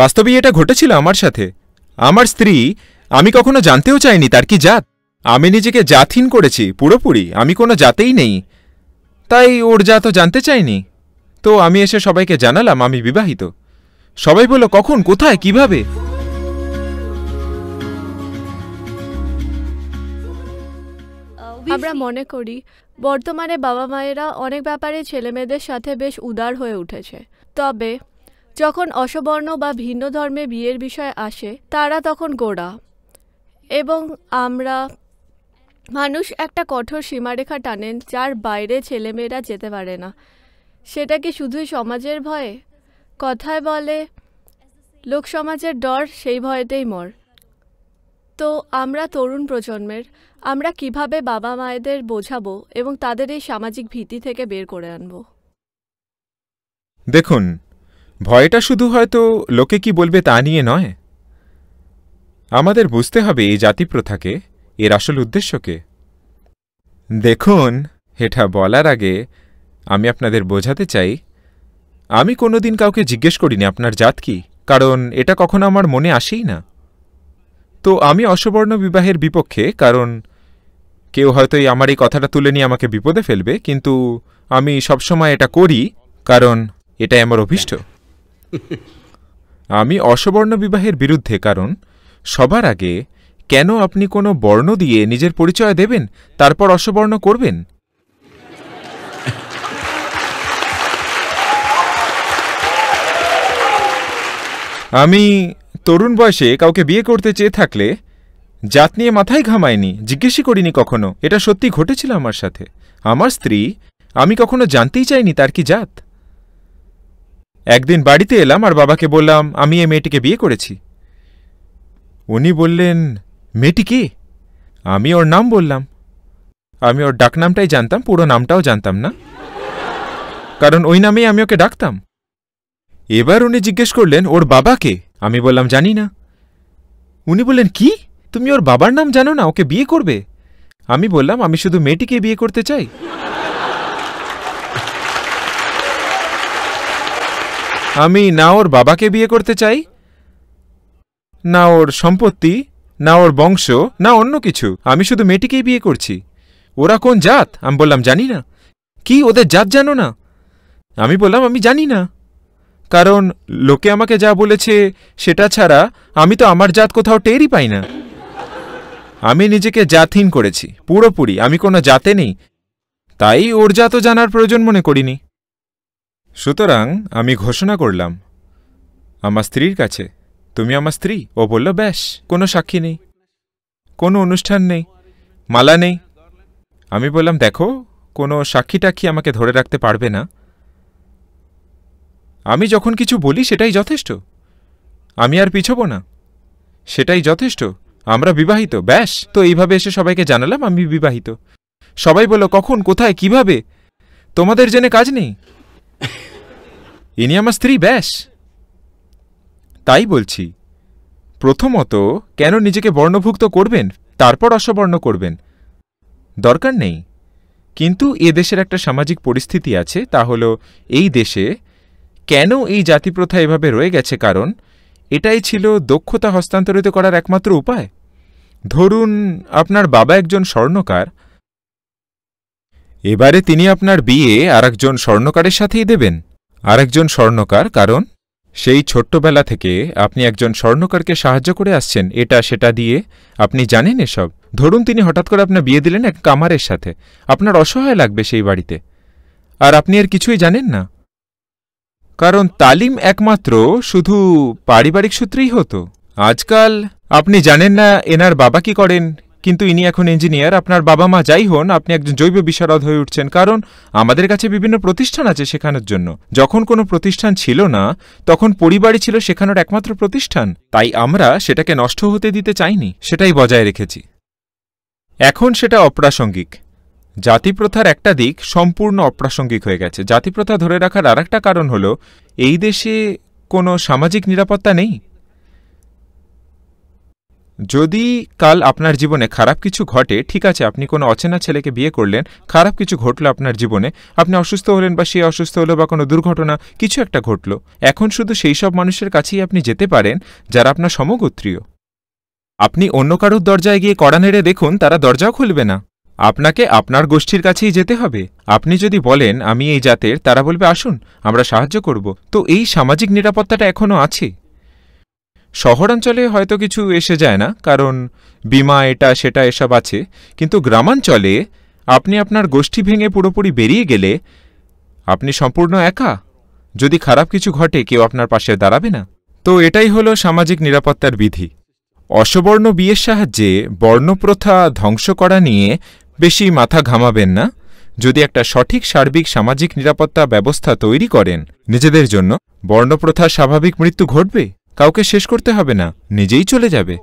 বাস্তবে এটা ঘটেছিল আমার সাথে আমার স্ত্রী আমি কখনো জানতেও চাইনি তার কি জাত আমি নিজেকে জাতহীন করেছি পুরোপুরি আমি কোনো জাতেই নেই তাই ওর জাত জানতে চাইনি তো আমি এসে সবাইকে জানালাম আমি বিবাহিত সবাই বলল কখন কোথায় কিভাবে আমরা মনে করি বর্তমানে বাবা মায়েরা অনেক ব্যাপারে ছেলেমেয়েদের সাথে বেশ উদার হয়ে উঠেছে তবে যখন অসবর্ণ বা ভিন্ন ধর্মে বিয়ের বিষয় আসে তারা তখন গোড়া এবং আমরা মানুষ একটা কঠোর সীমারেখা টানেন যার বাইরে ছেলেমেয়েরা যেতে পারে না সেটা কি শুধুই সমাজের ভয়ে কথায় বলে লোক সমাজের ডর সেই ভয়েতেই মর তো আমরা তরুণ প্রজন্মের আমরা কিভাবে বাবা মায়েদের বোঝাবো এবং তাদের এই সামাজিক ভীতি থেকে বের করে আনব দেখুন ভয়টা শুধু হয়তো লোকে কি বলবে তা নিয়ে নয় আমাদের বুঝতে হবে এই জাতিপ্রথাকে এর আসল উদ্দেশ্যকে দেখুন এটা বলার আগে আমি আপনাদের বোঝাতে চাই আমি কোনোদিন কাউকে জিজ্ঞেস করিনি আপনার জাত কি কারণ এটা কখনো আমার মনে আসেই না তো আমি অসবর্ণ বিবাহের বিপক্ষে কারণ কেউ হয়তো এই আমার এই কথাটা তুলে নিয়ে আমাকে বিপদে ফেলবে কিন্তু আমি সবসময় এটা করি কারণ এটাই আমার অভীষ্ট আমি অসবর্ণ বিবাহের বিরুদ্ধে কারণ সবার আগে কেন আপনি কোনো বর্ণ দিয়ে নিজের পরিচয় দেবেন তারপর অসবর্ণ করবেন আমি তরুণ বয়সে কাউকে বিয়ে করতে চেয়ে থাকলে জাত নিয়ে মাথায় ঘামায়নি জিজ্ঞেসই করিনি কখনো এটা সত্যি ঘটেছিল আমার সাথে আমার স্ত্রী আমি কখনো জানতেই চাইনি তার কি জাত একদিন বাড়িতে এলাম আর বাবাকে বললাম আমি এই মেয়েটিকে বিয়ে করেছি উনি বললেন মেয়েটি কে আমি ওর নাম বললাম আমি ওর ডাকনামটাই জানতাম পুরো নামটাও জানতাম না কারণ ওই নামেই আমি ওকে ডাকতাম এবার উনি জিজ্ঞেস করলেন ওর বাবাকে আমি বললাম জানি না উনি বললেন কি তুমি ওর বাবার নাম জানো না ওকে বিয়ে করবে আমি বললাম আমি শুধু মেয়েটিকে বিয়ে করতে চাই আমি না ওর বাবাকে বিয়ে করতে চাই না ওর সম্পত্তি না ওর বংশ না অন্য কিছু আমি শুধু মেয়েটিকেই বিয়ে করছি ওরা কোন জাত আমি বললাম জানি না কি ওদের জাত জানো না আমি বললাম আমি জানি না কারণ লোকে আমাকে যা বলেছে সেটা ছাড়া আমি তো আমার জাত কোথাও টেরই পাই না আমি নিজেকে জাতহীন করেছি পুরোপুরি আমি কোনো জাতে নেই তাই ওর জাতও জানার প্রয়োজন মনে করিনি সুতরাং আমি ঘোষণা করলাম আমার স্ত্রীর কাছে তুমি আমার স্ত্রী ও বলল ব্যাস কোনো সাক্ষী নেই কোনো অনুষ্ঠান নেই মালা নেই আমি বললাম দেখো কোনো সাক্ষী টাক্ষী আমাকে ধরে রাখতে পারবে না আমি যখন কিছু বলি সেটাই যথেষ্ট আমি আর পিছব না সেটাই যথেষ্ট আমরা বিবাহিত ব্যাস তো এইভাবে এসে সবাইকে জানালাম আমি বিবাহিত সবাই বলো কখন কোথায় কিভাবে তোমাদের জেনে কাজ নেই ইনি আমার স্ত্রী ব্যাস তাই বলছি প্রথমত কেন নিজেকে বর্ণভুক্ত করবেন তারপর অসবর্ণ করবেন দরকার নেই কিন্তু এ দেশের একটা সামাজিক পরিস্থিতি আছে তা হল এই দেশে কেন এই জাতিপ্রথা এভাবে রয়ে গেছে কারণ এটাই ছিল দক্ষতা হস্তান্তরিত করার একমাত্র উপায় ধরুন আপনার বাবা একজন স্বর্ণকার এবারে তিনি আপনার বিয়ে আরেকজন স্বর্ণকারের সাথেই দেবেন আরেকজন স্বর্ণকার কারণ সেই ছোট্টবেলা থেকে আপনি একজন স্বর্ণকারকে সাহায্য করে আসছেন এটা সেটা দিয়ে আপনি জানেন এসব ধরুন তিনি হঠাৎ করে আপনার বিয়ে দিলেন এক কামারের সাথে আপনার অসহায় লাগবে সেই বাড়িতে আর আপনি আর কিছুই জানেন না কারণ তালিম একমাত্র শুধু পারিবারিক সূত্রেই হতো আজকাল আপনি জানেন না এনার বাবা কি করেন কিন্তু ইনি এখন ইঞ্জিনিয়ার আপনার বাবা মা যাই হন আপনি একজন জৈব বিশারদ হয়ে উঠছেন কারণ আমাদের কাছে বিভিন্ন প্রতিষ্ঠান আছে শেখানোর জন্য যখন কোনো প্রতিষ্ঠান ছিল না তখন পরিবারই ছিল শেখানোর একমাত্র প্রতিষ্ঠান তাই আমরা সেটাকে নষ্ট হতে দিতে চাইনি সেটাই বজায় রেখেছি এখন সেটা অপ্রাসঙ্গিক জাতিপ্রথার একটা দিক সম্পূর্ণ অপ্রাসঙ্গিক হয়ে গেছে জাতিপ্রথা ধরে রাখার আরেকটা কারণ হলো এই দেশে কোনো সামাজিক নিরাপত্তা নেই যদি কাল আপনার জীবনে খারাপ কিছু ঘটে ঠিক আছে আপনি কোনো অচেনা ছেলেকে বিয়ে করলেন খারাপ কিছু ঘটলো আপনার জীবনে আপনি অসুস্থ হলেন বা সে অসুস্থ হলো বা কোনো দুর্ঘটনা কিছু একটা ঘটলো এখন শুধু সেই সব মানুষের কাছেই আপনি যেতে পারেন যারা আপনার সমগোত্রীয় আপনি অন্য কারোর দরজায় গিয়ে কড়া নেড়ে দেখুন তারা দরজাও খুলবে না আপনাকে আপনার গোষ্ঠীর কাছেই যেতে হবে আপনি যদি বলেন আমি এই জাতের তারা বলবে আসুন আমরা সাহায্য করব তো এই সামাজিক নিরাপত্তাটা এখনও আছে শহরাঞ্চলে হয়তো কিছু এসে যায় না কারণ বিমা এটা সেটা এসব আছে কিন্তু গ্রামাঞ্চলে আপনি আপনার গোষ্ঠী ভেঙে পুরোপুরি বেরিয়ে গেলে আপনি সম্পূর্ণ একা যদি খারাপ কিছু ঘটে কেউ আপনার পাশে দাঁড়াবে না তো এটাই হল সামাজিক নিরাপত্তার বিধি অসবর্ণ বিয়ের সাহায্যে বর্ণপ্রথা ধ্বংস করা নিয়ে বেশি মাথা ঘামাবেন না যদি একটা সঠিক সার্বিক সামাজিক নিরাপত্তা ব্যবস্থা তৈরি করেন নিজেদের জন্য বর্ণপ্রথা স্বাভাবিক মৃত্যু ঘটবে কাউকে শেষ করতে হবে না নিজেই চলে যাবে